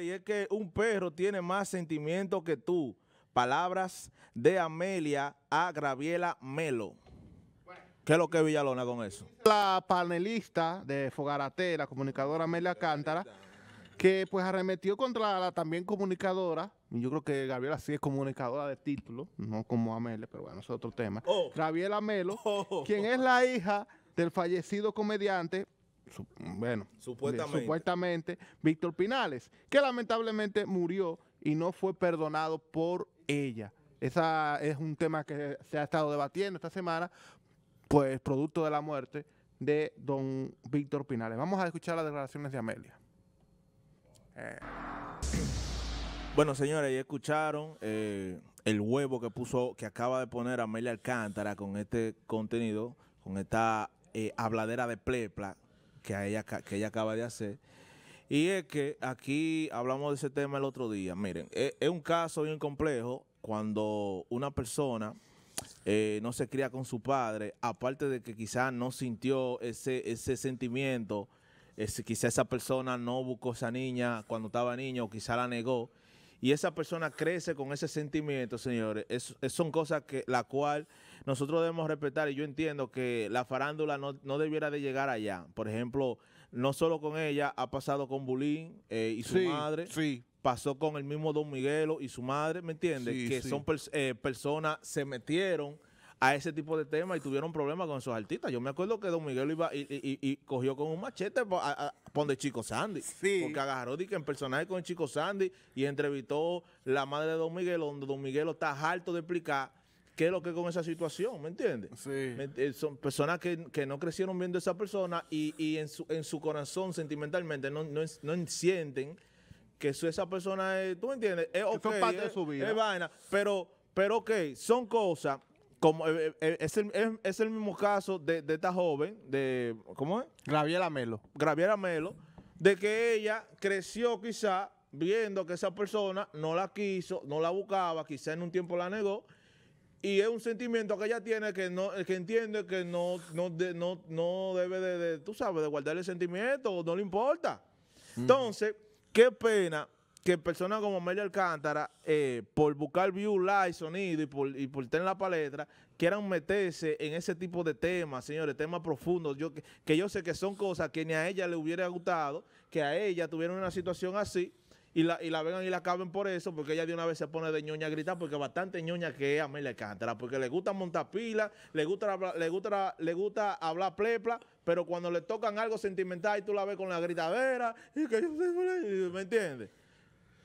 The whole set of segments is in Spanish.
y es que un perro tiene más sentimiento que tú. Palabras de Amelia a Graviela Melo. ¿Qué es lo que Villalona con eso? La panelista de Fogarate, la comunicadora Amelia Cántara, que pues arremetió contra la también comunicadora, yo creo que Gabriela sí es comunicadora de título, no como Amelia, pero bueno, es otro tema. Oh. Gabriela Melo, oh. quien es la hija del fallecido comediante bueno, supuestamente. Víctor Pinales, que lamentablemente murió y no fue perdonado por ella. Ese es un tema que se ha estado debatiendo esta semana, pues producto de la muerte de don Víctor Pinales. Vamos a escuchar las declaraciones de Amelia. Eh. Bueno, señores, ya escucharon eh, el huevo que puso, que acaba de poner Amelia Alcántara con este contenido, con esta eh, habladera de plepla que, ella, que ella acaba de hacer. Y es que aquí hablamos de ese tema el otro día. Miren, e, es, un caso bien complejo cuando una persona eh, no se cría con su padre, aparte de que quizás no sintió ese, ese sentimiento, es, quizás esa persona no buscó esa niña cuando estaba niño o quizás la negó y esa persona crece con ese sentimiento, señores, es, son cosas que la cual nosotros debemos respetar y yo entiendo que la farándula no, debiera de llegar allá. Por ejemplo, no solo con ella, ha pasado con Bulín eh, y su madre. Sí. Pasó con el mismo Don Miguelo y su madre, ¿me entiendes? que son eh, personas, se metieron a ese tipo de temas y tuvieron problemas con esos artistas. Yo me acuerdo que Don Miguel iba y, cogió con un machete a, de Chico Sandy. Sí. Porque agarró que en personaje con Chico Sandy y entrevistó la madre de Don Miguel, donde Don Miguel está harto de explicar qué es lo que es con esa situación, ¿me entiendes? Sí. Eh, son personas que, no crecieron viendo a esa persona y, en, su, en, su, corazón, sentimentalmente, no, no, sienten que esa persona es, ¿tú me entiendes? Es, parte de su vida. vaina, pero, pero ok, son cosas como eh, eh, eh, es, el, mismo caso de, esta joven, de, ¿cómo es? Graviera Melo. Graviera Melo, de que ella creció quizá viendo que esa persona no la quiso, no la buscaba, quizá en un tiempo la negó, y es un sentimiento que ella tiene que no que entiende que no no no, debe de, tú sabes de guardar el sentimiento no le importa entonces qué pena que personas como Amelia Alcántara, eh, por buscar view, light, sonido y por, y por tener la palestra, quieran meterse en ese tipo de temas, señores, temas profundos, yo, que, yo sé que son cosas que ni a ella le hubiera gustado, que a ella tuvieron una situación así, y la, vengan y la acaben por eso, porque ella de una vez se pone de ñoña a gritar, porque bastante ñoña que es Amelia Alcántara, porque le gusta montar pila, le gusta, le gusta, le gusta hablar plepla, pero cuando le tocan algo sentimental y tú la ves con la gritadera, ¿me entiendes?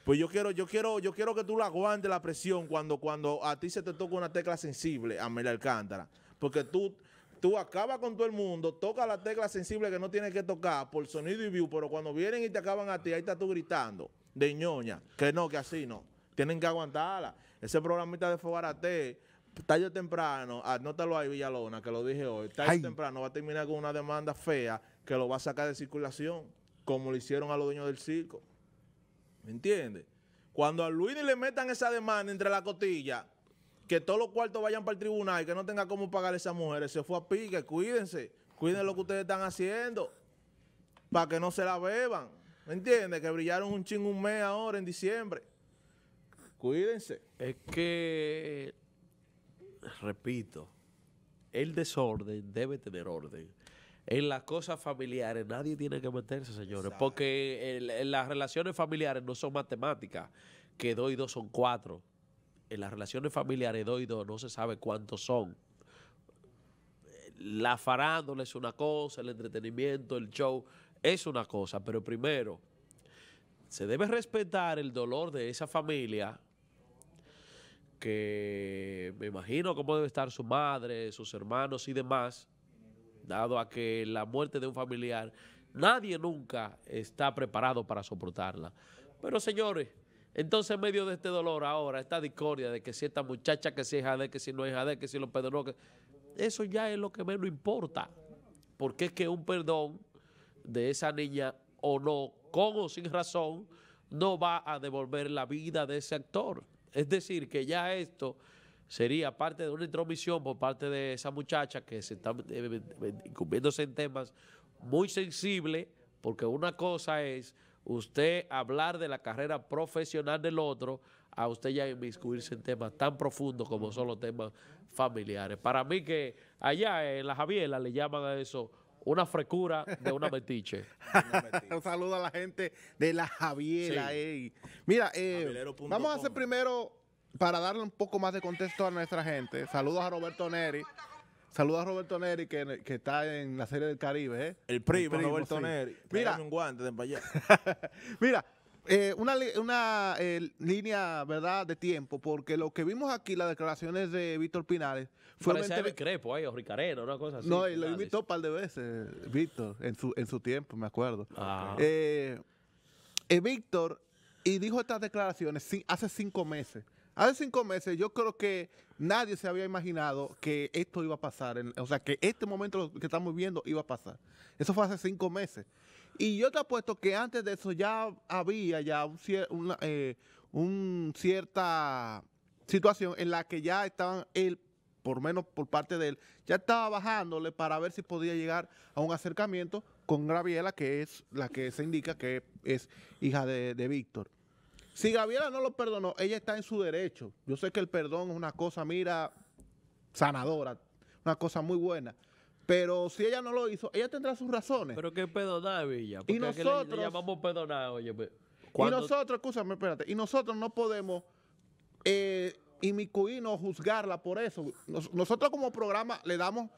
Pues yo quiero, yo quiero, yo quiero que tú la aguantes la presión cuando, cuando a ti se te toca una tecla sensible, Amelia Alcántara. Porque tú, tú acabas con todo el mundo, toca la tecla sensible que no tienes que tocar por sonido y view, pero cuando vienen y te acaban a ti, ahí estás tú gritando de ñoña, que no, que así no. Tienen que aguantarla. Ese programita de Fogarate, tallo temprano, anótalo ahí Villalona, que lo dije hoy, tallo temprano va a terminar con una demanda fea que lo va a sacar de circulación, como lo hicieron a los dueños del circo. ¿Me entiendes? Cuando a Luini le metan esa demanda entre la cotilla, que todos los cuartos vayan para el tribunal y que no tenga cómo pagar a esas mujeres, se fue a pique, cuídense, cuiden lo que ustedes están haciendo, para que no se la beban. ¿Me entiendes? Que brillaron un ching un mes ahora en diciembre. Cuídense. Es que, repito, el desorden debe tener orden en las cosas familiares nadie tiene que meterse, señores, porque en las relaciones familiares no son matemáticas, que dos y dos son cuatro. En las relaciones familiares dos y dos no se sabe cuántos son. La farándula es una cosa, el entretenimiento, el show es una cosa, pero primero se debe respetar el dolor de esa familia que me imagino cómo debe estar su madre, sus hermanos y demás dado a que la muerte de un familiar, nadie nunca está preparado para soportarla. Pero señores, entonces en medio de este dolor ahora, esta discordia de que si esta muchacha, que si es Jade, que si no es Jade, que si lo perdonó, eso ya es lo que menos importa. Porque es que un perdón de esa niña o no, con o sin razón, no va a devolver la vida de ese actor. Es decir, que ya esto sería parte de una intromisión por parte de esa muchacha que se está eh, eh, incumbiéndose en temas muy sensibles, porque una cosa es usted hablar de la carrera profesional del otro, a usted ya inmiscuirse en temas tan profundos como son los temas familiares. Para mí que allá en la Javiela le llaman a eso una frecura de una metiche. Un saludo a la gente de la Javiela. Mira, eh, vamos a hacer primero para darle un poco más de contexto a nuestra gente, saludos a Roberto Neri. Saludos a Roberto Neri, que, está en la serie del Caribe. ¿eh? El, primo, Roberto Neri. Mira, Mira, eh, una, eh, línea, ¿verdad?, de tiempo, porque lo que vimos aquí, las declaraciones de Víctor Pinares... fue... de Crepo ahí, o una cosa así. No, y lo invitó un par de veces, Víctor, en su, en su tiempo, me acuerdo. Ah. Víctor, y dijo estas declaraciones hace cinco meses. Hace cinco meses yo creo que nadie se había imaginado que esto iba a pasar, o sea, que este momento que estamos viendo iba a pasar. Eso fue hace cinco meses. Y yo te apuesto que antes de eso ya había ya un, una, eh, cierta situación en la que ya estaban él, por menos por parte de él, ya estaba bajándole para ver si podía llegar a un acercamiento con Graviela, que es la que se indica que es hija de Víctor. Si Gabriela no lo perdonó, ella está en su derecho. Yo sé que el perdón es una cosa, mira, sanadora, una cosa muy buena. Pero si ella no lo hizo, ella tendrá sus razones. Pero que perdonar, Villa. Porque y nosotros. y nosotros, escúchame, espérate. Y nosotros no podemos eh, inmiscuirnos, juzgarla por eso. nosotros, como programa, le damos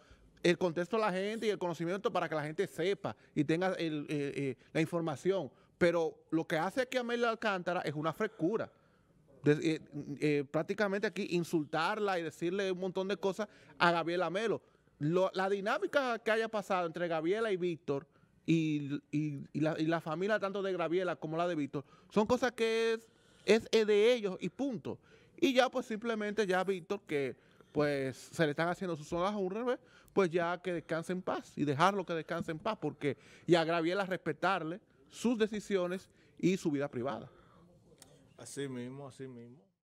el contexto a la gente y el conocimiento para que la gente sepa y tenga eh, eh, la información. Pero lo que hace aquí a Amelia Alcántara es una frescura. Eh, eh, prácticamente aquí insultarla y decirle un montón de cosas a Gabriela Melo. la dinámica que haya pasado entre Gabriela y Víctor y, la, familia tanto de Gabriela como la de Víctor son cosas que es, de ellos y punto. Y ya pues simplemente ya Víctor que pues se le están haciendo sus zonas a un revés, pues ya que descanse en paz y dejarlo que descanse en paz porque y a Gabriela respetarle sus decisiones y su vida privada. Así mismo, así mismo.